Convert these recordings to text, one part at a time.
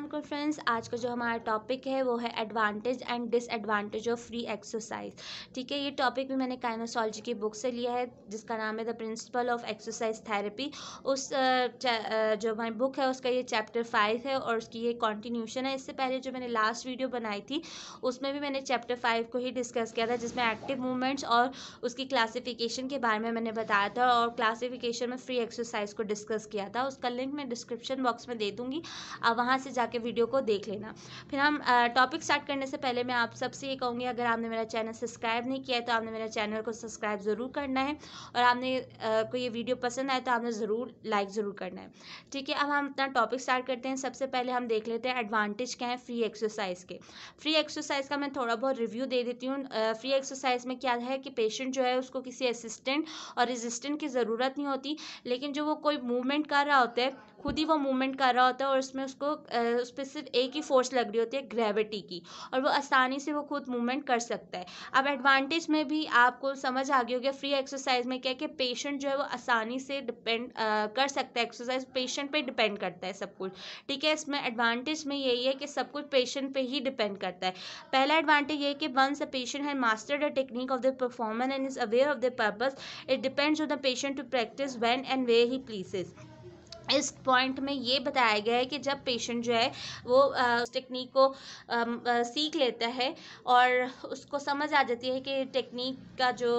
अल्लाह friends आज का जो हमारा टॉपिक है वो है advantage and disadvantage of free exercise ठीक है ये टॉपिक भी मैंने काइनोसॉलजी की बुक से लिया है जिसका नाम है the principle of exercise therapy उस जो हमारी बुक है उसका ये चैप्टर फाइव है और उसकी ये कॉन्टीन्यूशन है इससे पहले जो मैंने लास्ट वीडियो बनाई थी उसमें भी मैंने चैप्टर फाइव को ही डिस्कस किया था जिसमें एक्टिव मूवमेंट्स और उसकी क्लासीफिकेशन के बारे में मैंने बताया था और क्लासीफिकेशन में फ्री एक्सरसाइज को डिस्कस किया था उसका लिंक मैं डिस्क्रिप्शन बॉक्स में दे दूँगी अब वहाँ से जाकर जाके वीडियो को देख लेना फिर हम टॉपिक स्टार्ट करने से पहले मैं आप सबसे ये कहूँगी अगर आपने मेरा चैनल सब्सक्राइब नहीं किया है तो आपने मेरा चैनल को सब्सक्राइब ज़रूर करना है और आपने को ये वीडियो पसंद आए तो आपने ज़रूर लाइक ज़रूर करना है ठीक है अब हम अपना टॉपिक स्टार्ट करते हैं सबसे पहले हम देख लेते हैं एडवांटेज क्या है फ्री एक्सरसाइज के फ्री एक्सरसाइज का मैं थोड़ा बहुत रिव्यू दे देती हूँ फ्री एक्सरसाइज में क्या है कि पेशेंट जो है उसको किसी असिस्टेंट और रेजिस्टेंट की ज़रूरत नहीं होती लेकिन जो वो कोई मूवमेंट कर रहा होता है खुद ही वो मूवमेंट कर रहा होता है और उसमें उसको उस पर सिर्फ एक ही फोर्स लग रही होती है ग्रेविटी की और वो आसानी से वो खुद मूवमेंट कर सकता है अब एडवांटेज में भी आपको समझ आ गई होगी फ्री एक्सरसाइज में क्या कि पेशेंट जो है वो आसानी से डिपेंड कर सकता है एक्सरसाइज पेशेंट पे डिपेंड करता है सब कुछ ठीक है इसमें एडवांटेज में यही है कि सब कुछ पेशेंट पर ही डिपेंड करता है पहला एडवांटेज ये है कि वंस अ पेशेंट है mastered a technique of the performance and is aware of the purpose it depends on the patient to practise when and where he pleases इस पॉइंट में ये बताया गया है कि जब पेशेंट जो है वो उस टेक्निक को सीख लेता है और उसको समझ आ जाती है कि टेक्निक का जो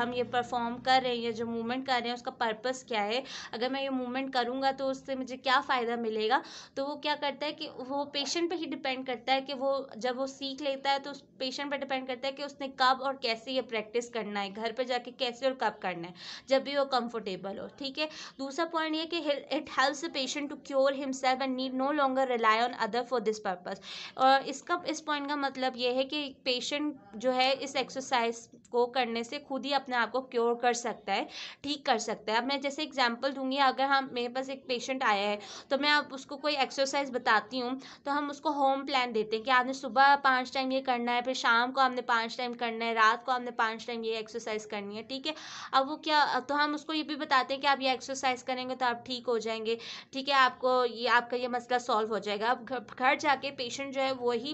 हम ये परफॉर्म कर रहे हैं या जो मूवमेंट कर रहे हैं उसका पर्पस क्या है अगर मैं ये मूवमेंट करूँगा तो उससे मुझे क्या फ़ायदा मिलेगा तो वो क्या करता है कि वो पेशेंट पर ही डिपेंड करता है कि वो जब वो सीख लेता है तो उस पेशेंट पर डिपेंड करता है कि उसने कब और कैसे ये प्रैक्टिस करना है घर पर जाके कैसे और कब करना है जब भी वो कम्फर्टेबल हो ठीक है दूसरा पॉइंट ये कि it helps patient to cure himself and need no longer rely on other for this purpose और इसका इस पॉइंट का मतलब यह है कि पेशेंट जो है इस एक्सरसाइज को करने से खुद ही अपने आप को क्योर कर सकता है ठीक कर सकता है अब मैं जैसे एग्जाम्पल दूंगी अगर हम मेरे पास एक पेशेंट आया है तो मैं अब उसको कोई एक्सरसाइज बताती हूँ तो हम उसको होम प्लान देते हैं कि आपने सुबह पाँच टाइम ये करना है फिर शाम को आपने पाँच टाइम करना है रात को आपने पाँच टाइम ये एक्सरसाइज करनी है ठीक है अब वो क्या तो हम उसको ये भी बताते हैं कि आप ये एक्सरसाइज करेंगे तो आप ठीक हो जाएंगे ठीक है आपको ये आपका ये मसला सॉल्व हो जाएगा अब घर जाके पेशेंट जो है वही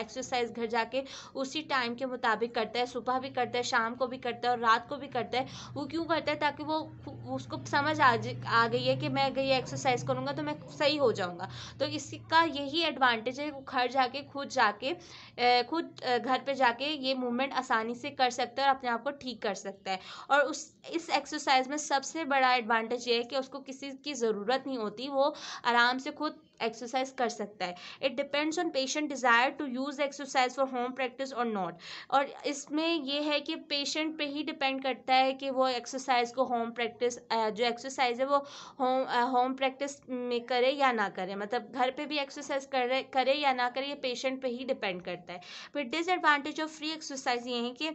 एक्सरसाइज घर जाके उसी टाइम के मुताबिक करता है सुबह भी करता है करता है शाम को भी करता है और रात को भी करता है वो क्यों करता है ताकि वो उसको समझ आ आ गई है कि मैं ये एक्सरसाइज करूँगा तो मैं सही हो जाऊँगा तो इसका यही एडवांटेज है वो घर जाके खुद जाके खुद घर पर जाके ये मूवमेंट आसानी से कर सकता है और अपने आप को ठीक कर सकता है और उस इस एक्सरसाइज में सबसे बड़ा एडवांटेज ये है कि उसको किसी की ज़रूरत नहीं होती वो आराम से खुद एक्सरसाइज कर सकता है it depends on patient desire to use exercise for home practice और नॉट और इसमें ये है कि पेशेंट पे ही डिपेंड करता है कि वो एक्सरसाइज को होम प्रैक्टिस जो एक्सरसाइज है वो होम होम प्रैक्टिस में करे या ना करे मतलब घर पे भी एक्सरसाइज करे करे या ना करे ये पेशेंट पे ही डिपेंड करता है फिर डिसएडवांटेज ऑफ फ्री एक्सरसाइज ये है कि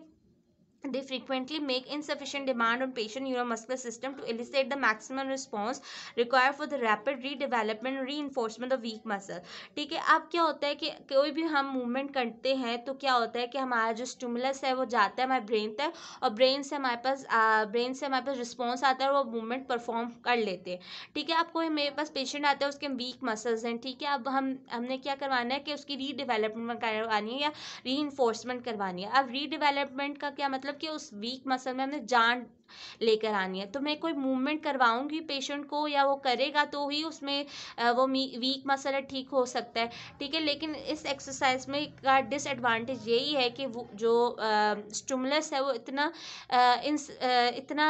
they frequently make insufficient demand on patient neuromuscular system to elicit the maximum response required for the rapid redevelopment reinforcement of weak muscle ठीक है अब क्या होता है कि कोई भी हम मूवमेंट करते हैं तो क्या होता है कि हमारा जो स्टिमुलस है वो जाता है हमारे ब्रेन तक और ब्रेन से हमारे पास ब्रेन से हमारे पास रिस्पॉन्स आता है और वो मूवमेंट परफॉर्म कर लेते हैं ठीक है अब कोई मेरे पास पेशेंट आता है उसके वीक मसल्स हैं ठीक है अब हम हमने क्या करवाना है कि उसकी रीडेवलपमेंट करवानी है या री करवानी है अब रीडेवलपमेंट का क्या मतलब मतलब कि उस वीक मसल में हमने जान लेकर आनी है तो मैं कोई मूवमेंट करवाऊँगी पेशेंट को या वो करेगा तो ही उसमें वो वीक मसल ठीक हो सकता है ठीक है लेकिन इस एक्सरसाइज में का डिसएडवांटेज यही है कि वो जो स्टमलस है वो इतना आ, इन, आ, इतना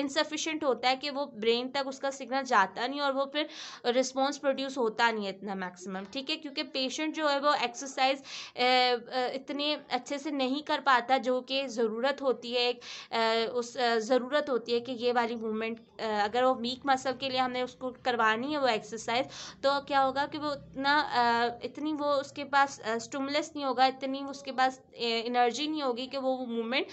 इनसफिशेंट होता है कि वो ब्रेन तक उसका सिग्नल जाता नहीं और वो फिर रिस्पॉन्स प्रोड्यूस होता नहीं है इतना मैक्सिमम ठीक है क्योंकि पेशेंट जो है वो एक्सरसाइज इतने अच्छे से नहीं कर पाता जो कि ज़रूरत होती है एक उस ज़रूरत होती है कि ये वाली मूवमेंट अगर वो वीक मसल के लिए हमें उसको करवानी है वो एक्सरसाइज तो क्या होगा कि वो उतना इतनी वो उसके पास स्टूमलेस नहीं होगा इतनी उसके पास एनर्जी नहीं होगी कि वो वो मूवमेंट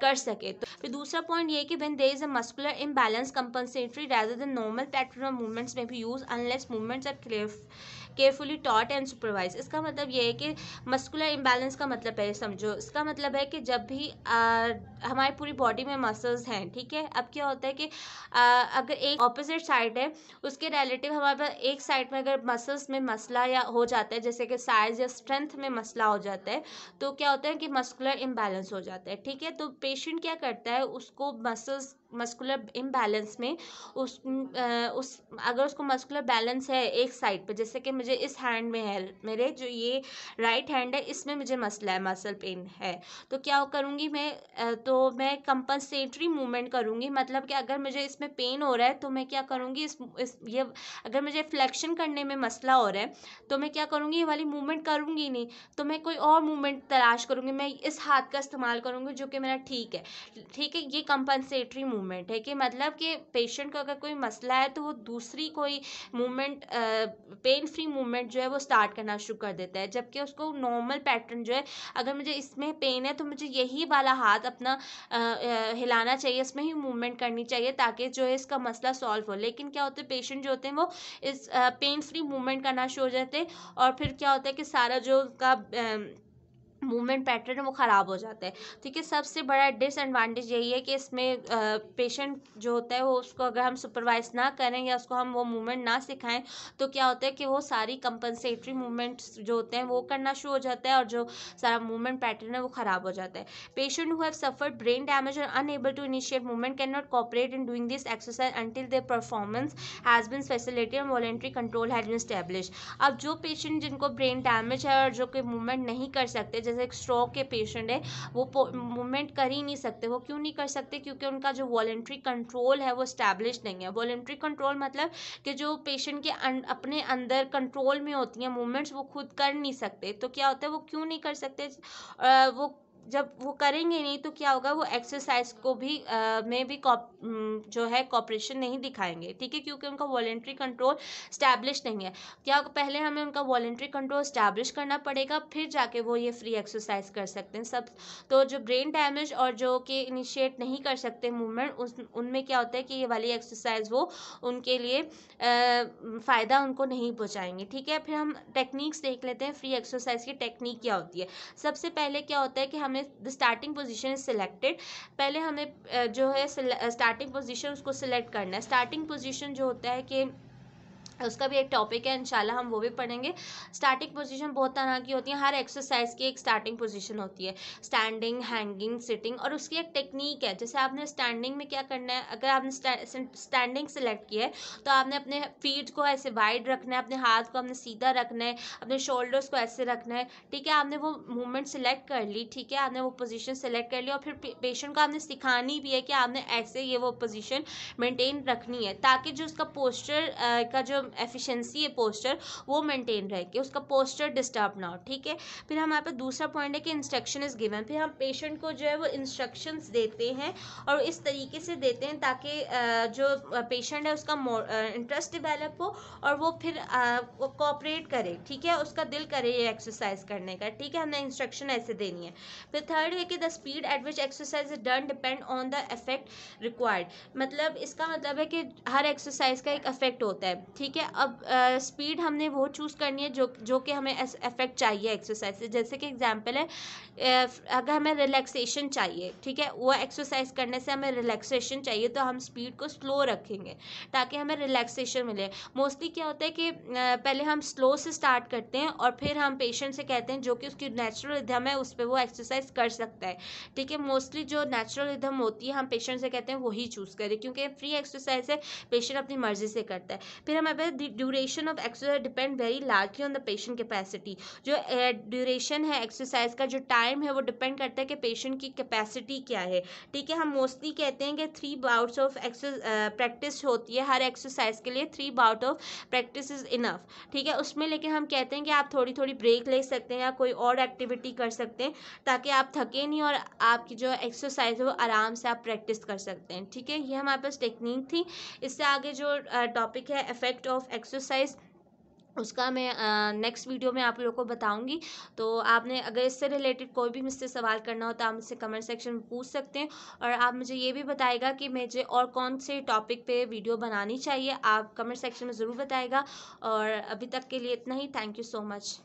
कर सके तो फिर दूसरा पॉइंट ये कि when there is a muscular imbalance compensatory rather than normal pattern of movements में भी use unless movements are clear carefully taught and supervise इसका मतलब ये है कि मस्कुलर इम्बैलेंस का मतलब है समझो इसका मतलब है कि जब भी आ, हमारी पूरी बॉडी में मसल्स हैं ठीक है अब क्या होता है कि आ, अगर एक ऑपोजिट साइड है उसके रिलेटिव हमारे पास एक साइड में अगर मसल्स में मसला या हो जाता है जैसे कि साइज या स्ट्रेंथ में मसला हो जाता है तो क्या होता है कि मस्कुलर इम्बैलेंस हो जाता है ठीक है तो पेशेंट क्या करता है उसको मसल्स मस्कुलर इम्बैलेंस में उस उस अगर उसको मस्कुलर बैलेंस है एक साइड पे जैसे कि मुझे इस हैंड में है मेरे जो ये राइट हैंड है इसमें मुझे मसला है मसल पेन है तो क्या करूँगी मैं तो मैं कंपनसेटरी मूवमेंट करूँगी मतलब कि अगर मुझे इसमें पेन हो रहा है तो मैं क्या करूँगी इस, इस ये अगर मुझे फ्लैक्शन करने में मसला हो रहा है तो मैं क्या करूँगी ये वाली मूवमेंट करूँगी नहीं तो मैं कोई और मूवमेंट तलाश करूँगी मैं इस हाथ का इस्तेमाल करूँगी जो कि मेरा ठीक है ठीक है ये कंपनसेटरी मूवमेंट मूवमेंट है कि मतलब कि पेशेंट का अगर कोई मसला है तो वो दूसरी कोई मूवमेंट पेन फ्री मूवमेंट जो है वो स्टार्ट करना शुरू कर देता है जबकि उसको नॉर्मल पैटर्न जो है अगर मुझे इसमें पेन है तो मुझे यही वाला हाथ अपना आ, हिलाना चाहिए इसमें ही मूवमेंट करनी चाहिए ताकि जो है इसका मसला सॉल्व हो लेकिन क्या होता है पेशेंट जो होते हैं वो इस पेन फ्री मूवमेंट करना शुरू हो जाते हैं और फिर क्या होता है कि सारा जो उनका मूवमेंट पैटर्न वो ख़राब हो जाता है ठीक तो है सबसे बड़ा डिसएडवांटेज यही है कि इसमें पेशेंट जो होता है वो उसको अगर हम सुपरवाइज ना करें या उसको हम वो मूवमेंट ना सिखाएं तो क्या होता है कि वो सारी कंपनसेटरी मूवमेंट्स जो होते हैं वो करना शुरू हो जाता है और जो सारा मूवमेंट पैटर्न है वो ख़राब हो जाता है patient who have suffer brain damage और unable to initiate movement can not cooperate in doing this exercise until their performance has been facility and voluntary control has been establish अब जो patient जिनको ब्रेन डैमेज है और जो कोई movement नहीं कर सकते जैसे एक स्ट्रोक के पेशेंट है वो मूवमेंट कर ही नहीं सकते वो क्यों नहीं कर सकते क्योंकि उनका जो वॉलेंट्री कंट्रोल है वो स्टैब्लिश नहीं है वॉलेंट्री कंट्रोल मतलब कि जो पेशेंट के अं-, अपने अंदर कंट्रोल में होती हैं मूवमेंट्स वो खुद कर नहीं सकते तो क्या होता है वो क्यों नहीं कर सकते वो जब वो करेंगे नहीं तो क्या होगा वो एक्सरसाइज को भी आ, में भी जो है कॉपरेशन नहीं दिखाएंगे ठीक है क्योंकि उनका वॉलेंट्री कंट्रोल स्टैब्लिश नहीं है क्या पहले हमें उनका वॉलेंट्री कंट्रोल स्टैब्लिश करना पड़ेगा फिर जाके वो ये फ्री एक्सरसाइज कर सकते हैं सब तो जो ब्रेन डैमेज और जो कि इनिशिएट नहीं कर सकते मूवमेंट उस उनमें क्या होता है कि ये वाली एक्सरसाइज वो उनके लिए फ़ायदा उनको नहीं पहुँचाएंगे ठीक है फिर हम टेक्निक्स देख लेते हैं फ्री एक्सरसाइज की टेक्निक क्या होती है सबसे पहले क्या होता है कि हमें हमें the starting position is selected पहले हमें जो है स्टार्टिंग पोजिशन उसको सिलेक्ट करना है स्टार्टिंग पोजिशन जो होता है कि उसका भी एक टॉपिक है इंशाल्लाह हम वो भी पढ़ेंगे स्टार्टिंग पोजीशन बहुत तरह की होती है हर एक्सरसाइज की एक स्टार्टिंग पोजीशन होती है स्टैंडिंग हैंगिंग सिटिंग और उसकी एक टेक्निक है जैसे आपने स्टैंडिंग में क्या करना है अगर आपने स्टैंडिंग सेलेक्ट किया है तो आपने अपने फीट को ऐसे वाइड रखना है अपने हाथ को आपने सीधा रखना है अपने शोल्डर्स को ऐसे रखना है ठीक है आपने वो मूवमेंट सेलेक्ट कर ली ठीक है आपने वो पोजिशन सेलेक्ट कर ली और फिर पेशेंट को आपने सिखानी भी है कि आपने ऐसे ये वो पोजिशन मेनटेन रखनी है ताकि जो उसका पोस्चर का जो एफिशिएंसी है पोस्टर वो मेंटेन रहे कि उसका पोस्टर डिस्टर्ब ना हो ठीक है फिर हमारे पास दूसरा पॉइंट है कि इंस्ट्रक्शन इज़ गिवन फिर हम पेशेंट को जो है वो इंस्ट्रक्शंस देते हैं और इस तरीके से देते हैं ताकि जो पेशेंट है उसका इंटरेस्ट डिवेलप हो और वो फिर कॉपरेट करे ठीक है उसका दिल करे ये एक्सरसाइज करने का ठीक है हमने इंस्ट्रक्शन ऐसे देनी है फिर थर्ड है कि the speed at which exercise is done depend on the effect required मतलब इसका मतलब है कि हर एक्सरसाइज का एक अफेक्ट होता है ठीक है है अब स्पीड हमने वो चूज़ करनी है जो जो कि हमें इफेक्ट चाहिए एक्सरसाइज से जैसे कि एग्जांपल है अगर हमें रिलैक्सेशन चाहिए ठीक है वो एक्सरसाइज करने से हमें रिलैक्सेशन चाहिए तो हम स्पीड को स्लो रखेंगे ताकि हमें रिलैक्सेशन मिले मोस्टली क्या होता है कि पहले हम स्लो से स्टार्ट करते हैं और फिर हम पेशेंट से कहते हैं जो कि उसकी नेचुरल रिधम है उस पर वो एक्सरसाइज कर सकता है ठीक है मोस्टली जो नेचुरल रिधम होती है हम पेशेंट से कहते हैं वही चूज़ करें क्योंकि फ्री एक्सरसाइज है पेशेंट अपनी मर्ज़ी से करता है फिर हमारे duration of exercise depend very largely on the patient capacity जो ड्यूरेशन eh, है एक्सरसाइज का जो टाइम है वो डिपेंड करता है कि पेशेंट की कैपेसिटी क्या है ठीक है हम मोस्टली कहते हैं कि थ्री बाउट्स ऑफ प्रैक्टिस होती है हर एक्सरसाइज के लिए three bout of practice is enough ठीक है उसमें लेकिन हम कहते हैं कि आप थोड़ी थोड़ी ब्रेक ले सकते हैं या कोई और एक्टिविटी कर सकते हैं ताकि आप थके नहीं और आपकी जो एक्सरसाइज है वो आराम से आप प्रैक्टिस कर सकते हैं ठीक है ये हमारे पास टेक्निक थी इससे आगे जो टॉपिक eh, है इफेक्ट ऑफ ऑफ एक्सरसाइज उसका मैं नेक्स्ट वीडियो में आप लोगों को बताऊंगी तो आपने अगर इससे रिलेटेड कोई भी मुझसे सवाल करना हो तो आप मुझसे कमेंट सेक्शन में पूछ सकते हैं और आप मुझे ये भी बताएगा कि मुझे और कौन से टॉपिक पे वीडियो बनानी चाहिए आप कमेंट सेक्शन में ज़रूर बताएगा और अभी तक के लिए इतना ही थैंक यू सो मच